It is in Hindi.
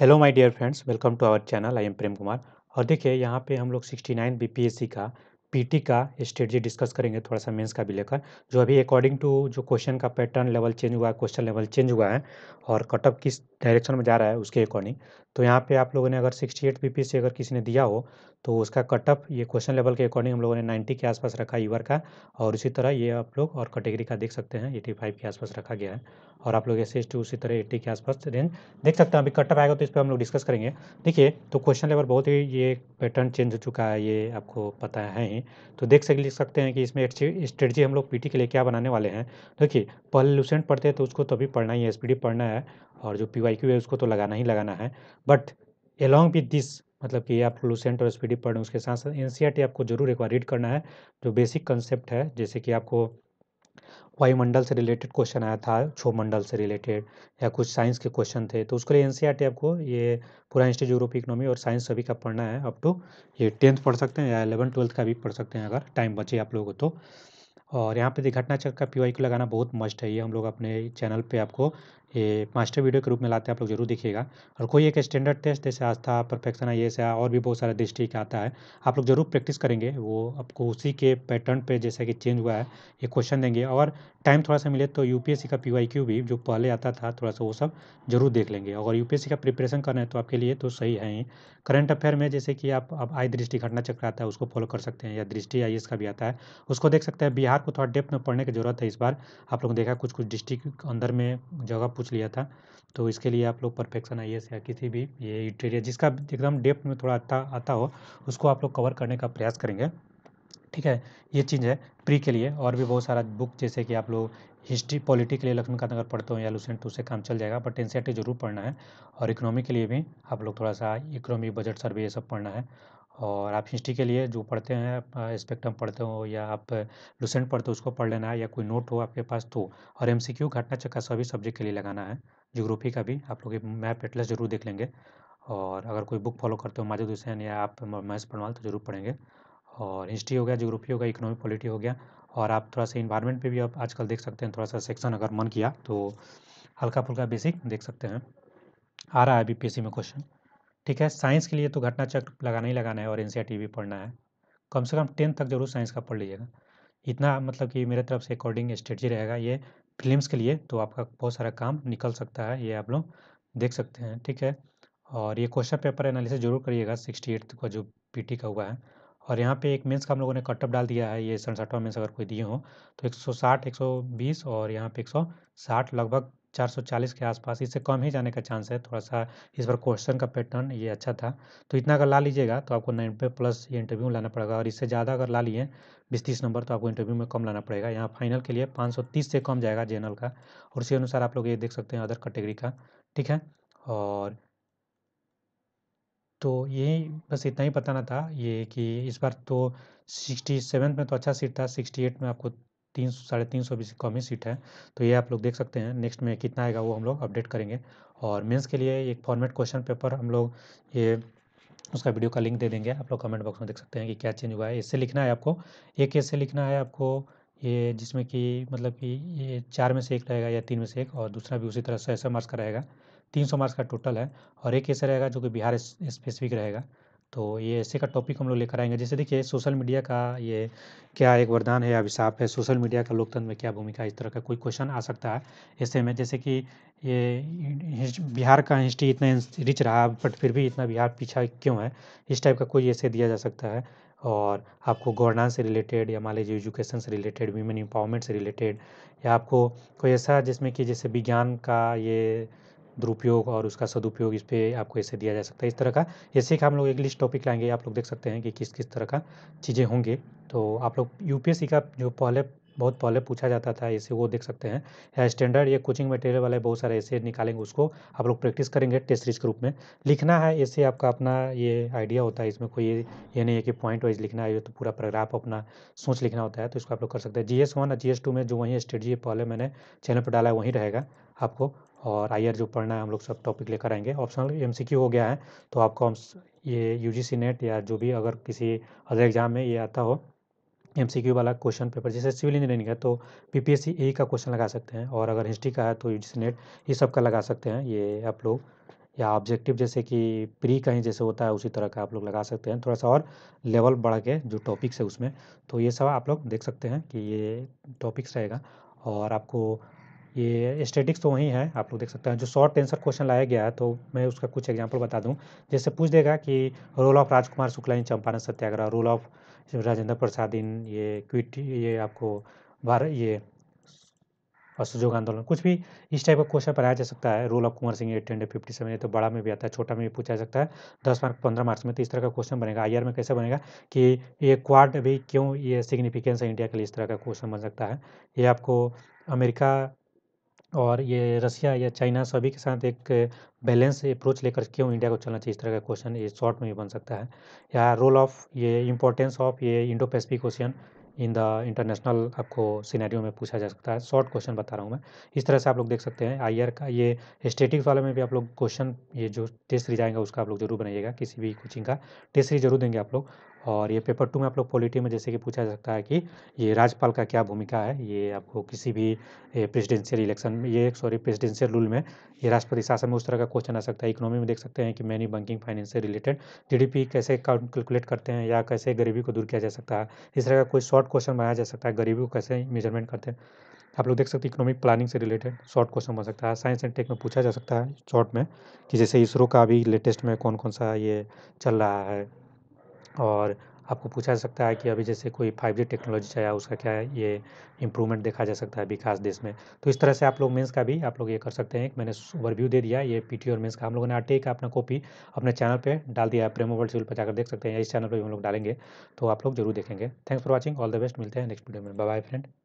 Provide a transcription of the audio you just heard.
hello my dear friends welcome to our channel I am Prem Kumar और देखिए यहाँ पे हम लोग 69 बीपीएससी का पीटी का स्ट्रेटजी डिस्कस करेंगे थोड़ा सा मेंस का भी लेकर जो अभी अकॉर्डिंग टू जो क्वेश्चन का पैटर्न लेवल चेंज हुआ है क्वेश्चन लेवल चेंज हुआ है और कटअप किस डायरेक्शन में जा रहा है उसके अकॉर्डिंग तो यहाँ पे आप लोगों ने अगर 68 एट पी से अगर किसी ने दिया हो तो उसका कटअप ये क्वेश्चन लेवल के अकॉर्डिंग हम लोगों ने नाइन्टी के आसपास रखा यूवर का और उसी तरह ये आप लोग और कैटेगरी का देख सकते हैं एटी के आसपास रखा गया है और आप लोग एस एस उसी तरह एट्टी के आसपास रेंज देख सकते हैं अभी कटअप आएगा तो इस पर हम लोग डिस्कस करेंगे देखिए तो क्वेश्चन लेवल बहुत ही ये पैटर्न चेंज हो चुका है ये आपको पता है ही तो देख सक सकते हैं कि इसमें स्ट्रेटजी हम लोग पीटी के लिए क्या बनाने वाले हैं देखिए पहले लूसेंट पढ़ते हैं तो उसको तो अभी पढ़ना ही है एस पढ़ना है और जो पी है उसको तो लगाना ही लगाना है बट एलॉन्ग विद दिस मतलब कि आप लूसेंट और स्पीडी पढ़ें उसके साथ साथ एन आपको जरूर एक बार रीड करना है जो बेसिक कंसेप्ट है जैसे कि आपको वायुमंडल से रिलेटेड क्वेश्चन आया था मंडल से रिलेटेड या कुछ साइंस के क्वेश्चन थे तो उसके लिए टी e आपको ये पूरा इंस्टीट्यूट ऑफ इकोनॉमी और साइंस सभी का पढ़ना है अप टू ये टेंथ पढ़ सकते हैं या एलेवन ट्वेल्थ का भी पढ़ सकते हैं अगर टाइम बचे आप लोगों को तो और यहाँ पे दिखना चक्र का पी को लगाना बहुत मस्ट है ये हम लोग अपने चैनल पे आपको ये मास्टर वीडियो के रूप में लाते हैं आप लोग जरूर देखिएगा और कोई एक स्टैंडर्ड टेस्ट जैसे आस्था परफेक्शन आई एस और भी बहुत सारा डिस्ट्रिक्ट आता है आप लोग जरूर प्रैक्टिस करेंगे वो आपको उसी के पैटर्न पर जैसा कि चेंज हुआ है ये क्वेश्चन देंगे और टाइम थोड़ा सा मिले तो यूपीएससी का पी भी जो पहले आता था थोड़ा सा वो सब जरूर देख लेंगे अगर यूपीएससी का प्रिपरेशन करना है तो आपके लिए तो सही है ही करंट अफेयर में जैसे कि आप अब आई दृष्टि घटना चक्र आता है उसको फॉलो कर सकते हैं या दृष्टि आई का भी आता है उसको देख सकते हैं बिहार को थोड़ा डेप्थ में पढ़ने की जरूरत है इस बार आप लोगों ने देखा कुछ कुछ डिस्ट्रिक्ट अंदर में जगह पूछ लिया था तो इसके लिए आप लोग परफेक्शन आई या किसी भी ये यूटेरिया जिसका एकदम डेप्थ में थोड़ा आता आता हो उसको आप लोग कवर करने का प्रयास करेंगे ठीक है ये चीज़ है प्री के लिए और भी बहुत सारा बुक जैसे कि आप लोग हिस्ट्री पॉलिटी के लिए लक्ष्मीकांत नगर पढ़ते हो या लूसेंट तो उससे काम चल जाएगा बट एन जरूर पढ़ना है और इकोनॉमी के लिए भी आप लोग थोड़ा सा इकोनॉमी बजट सर्वे ये सब पढ़ना है और आप हिस्ट्री के लिए जो पढ़ते हैं स्पेक्ट्रम पढ़ते हो या आप लूसेंट पढ़ते हो उसको पढ़ लेना है या कोई नोट हो आपके पास तो और एम सी क्यू घटना चक्का सभी सब्जेक्ट के लिए लगाना है जियोग्राफी का भी आप लोग मैप एटलस जरूर देख लेंगे और अगर कोई बुक फॉलो करते हो माजिद हुसैन या आप महेश पढ़वाल तो जरूर पढ़ेंगे और हिस्ट्री हो गया जोग्राफी हो गया इकोनॉमिक पॉलिटी हो गया और आप थोड़ा सा इन्वायरमेंट पे भी आप आजकल देख सकते हैं थोड़ा सा सेक्शन अगर मन किया तो हल्का फुल्का बेसिक देख सकते हैं आ रहा है बीपीएससी में क्वेश्चन ठीक है साइंस के लिए तो घटना चक्र लगाना ही लगाना है और एन भी e पढ़ना है कम से कम टेंथ तक जरूर साइंस का पढ़ लीजिएगा इतना मतलब कि मेरे तरफ से अकॉर्डिंग स्ट्रेटी रहेगा ये फिल्म्स के लिए तो आपका बहुत सारा काम निकल सकता है ये आप लोग देख सकते हैं ठीक है और ये क्वेश्चन पेपर एनालिसिस जरूर करिएगा सिक्सटी एट का जो पी का हुआ है और यहाँ पे एक मेंस का हम लोगों ने कटअप डाल दिया है ये सड़सठवा मेंस अगर कोई दिए हो तो 160 120 और यहाँ पे 160 लगभग 440 के आसपास इससे कम ही जाने का चांस है थोड़ा सा इस बार क्वेश्चन का पैटर्न ये अच्छा था तो इतना अगर ला लीजिएगा तो आपको नब्बे प्लस ये इंटरव्यू लाना पड़ेगा और इससे ज़्यादा अगर ला लिए बीस तीस नंबर तो आपको इंटरव्यू में कम लाना पड़ेगा यहाँ फाइनल के लिए पाँच से कम जाएगा जनरल का और उसी अनुसार आप लोग ये देख सकते हैं अदर कैटेगरी का ठीक है और तो यही बस इतना ही बताना था ये कि इस बार तो सिक्सटी सेवन में तो अच्छा सीट था सिक्सटी एट में आपको तीन सौ साढ़े तीन सौ बीस कम ही सीट है तो ये आप लोग देख सकते हैं नेक्स्ट में कितना आएगा वो हम लोग अपडेट करेंगे और मेंस के लिए एक फॉर्मेट क्वेश्चन पेपर हम लोग ये उसका वीडियो का लिंक दे देंगे आप लोग कमेंट बॉक्स में देख सकते हैं कि क्या चेंज हुआ है इससे लिखना है आपको एक ऐसे लिखना है आपको ये जिसमें कि मतलब कि ये चार में से एक रहेगा या तीन में से एक और दूसरा भी उसी तरह से ऐसा मार्क्स का रहेगा तीन सौ मार्क्स का टोटल है और एक ऐसे रहेगा जो कि बिहार स्पेसिफिक रहेगा तो ये ऐसे का टॉपिक हम लोग लेकर आएंगे जैसे देखिए सोशल मीडिया का ये क्या एक वरदान है अभिशाप है सोशल मीडिया का लोकतंत्र में क्या भूमिका है इस तरह का कोई क्वेश्चन आ सकता है ऐसे में जैसे कि ये बिहार का हिस्ट्री इतना रिच रहा बट फिर भी इतना बिहार पीछा क्यों है इस टाइप का कोई ऐसे दिया जा सकता है और आपको गवर्नेंस से रिलेटेड या मान लीजिए एजुकेशन से रिलेटेड वीमेन एम्पावरमेंट से रिलेटेड या आपको कोई ऐसा जिसमें कि जैसे विज्ञान का ये दुरुपयोग और उसका सदुपयोग इस पर आपको ऐसे दिया जा सकता है इस तरह का ऐसे ही हम लोग एक लिस्ट टॉपिक लाएंगे आप लोग देख सकते हैं कि किस किस तरह का चीज़ें होंगे तो आप लोग यूपीएससी का जो पहले बहुत पहले पूछा जाता था ऐसे वो देख सकते हैं या स्टैंडर्ड या कोचिंग मटेरियल वाले बहुत सारे ऐसे निकालेंगे उसको आप लोग प्रैक्टिस करेंगे टेस्ट सीरीज के रूप में लिखना है ऐसे आपका अपना ये आइडिया होता है इसमें कोई ये नहीं है कि पॉइंट वाइज लिखना है तो पूरा प्रग्राफ अपना सोच लिखना होता है तो इसको आप लोग कर सकते हैं जी एस वन और जी एस टू में जो वहीं जी पहले मैंने चैनल पर डाला है वहीं रहेगा आपको और आई जो पढ़ना है हम लोग सब टॉपिक लेकर आएंगे ऑप्शनल एम हो गया है तो आपको हम ये यू नेट या जो भी अगर किसी अदर एग्ज़ाम में ये आता हो एम सी क्यू वाला क्वेश्चन पेपर जैसे सिविल इंजीनियरिंग है तो P P S C A का क्वेश्चन लगा सकते हैं और अगर हिस्ट्री का है तो यू नेट ये सब का लगा सकते हैं ये आप लोग या ऑब्जेक्टिव जैसे कि प्री कहीं जैसे होता है उसी तरह का आप लोग लगा सकते हैं थोड़ा सा और लेवल बढ़ा के जो टॉपिक्स है उसमें तो ये सब आप लोग देख सकते हैं कि ये टॉपिक्स रहेगा और आपको ये स्टेटिक्स तो वही है आप लोग देख सकते हैं जो शॉर्ट आंसर क्वेश्चन लाया गया है तो मैं उसका कुछ एग्जाम्पल बता दूँ जैसे पूछ देगा कि role of Rajkumar Shukla in Champaran Satyagraha role of Rajendra Prasad in ये क्विट ये आपको भारत ये असहयोग आंदोलन कुछ भी इस टाइप का क्वेश्चन बनाया जा सकता है role of Kumar Singh eight hundred fifty seven ये तो बड़ा में भी आता है छोटा में भी पूछा जा सकता है दस मार्क पंद्रह मार्क्स में तो इस तरह का क्वेश्चन बनेगा आई में कैसे बनेगा कि ये क्वाड भी क्यों ये सिग्निफिकेंस है इंडिया के लिए इस तरह का क्वेश्चन बन सकता है ये आपको अमेरिका और ये रसिया या चाइना सभी के साथ एक बैलेंस अप्रोच लेकर क्यों इंडिया को चलना चाहिए इस तरह का क्वेश्चन ये शॉर्ट में भी बन सकता है या रोल ऑफ ये इंपॉर्टेंस ऑफ ये Indo Pacific question in the international आपको सिनेरियो में पूछा जा सकता है शॉर्ट क्वेश्चन बता रहा हूँ मैं इस तरह से आप लोग देख सकते हैं आई का ये स्टेटिक्स वाले में भी आप लोग क्वेश्चन ये जो टेस्ट सीरीज आएगा उसका आप लोग जरूर बनाइएगा किसी भी कोचिंग का टेस्ट सीरीज जरूर देंगे आप लोग और ये पेपर टू में आप लोग पॉलिटी में जैसे कि पूछा जा सकता है कि ये राज्यपाल का क्या भूमिका है ये आपको किसी भी प्रेसिडेंशियल इलेक्शन ये सॉरी प्रेसिडेंशियल रूल में ये राष्ट्रपति शासन में उस तरह का क्वेश्चन आ सकता है इकोनॉमी में देख सकते हैं कि मैनी बैंकिंग फाइनेंस से रिलेटेड जीडीपी कैसे कैलकुलेट करते हैं या कैसे गरीबी को दूर किया जा सकता है इस तरह का कोई शॉर्ट क्वेश्चन बनाया जा सकता है गरीबी को कैसे मेजरमेंट करते हैं आप लोग देख सकते हैं इकोनॉमिक प्लानिंग से रिलेटेड शॉर्ट क्वेश्चन बन सकता है साइंस एंड टेक में पूछा जा सकता है शॉर्ट में कि जैसे इसरो का अभी लेटेस्ट में कौन कौन सा ये चल रहा है और आपको पूछा जा सकता है कि अभी जैसे कोई फाइव जी टेक्नोलॉजी चाहिए उसका क्या है ये इम्प्रूवमेंट देखा जा सकता है विकास देश में तो इस तरह से आप लोग मेंस का भी आप लोग ये कर सकते हैं मैंने ओवरव्यू दे दिया ये पीटी और मेंस का हम लोगों ने आटे का अपना कॉपी अपने चैनल पे डाल दिया है प्रेमो वर्ल्ड सिविल पर जाकर देख सकते हैं इस चैनल पर भी हम लोग डालेंगे तो आप लोग जरूर देखेंगे thanks for watching all the best मिलते हैं नेक्स्ट वीडियो में बाय फ्रेंड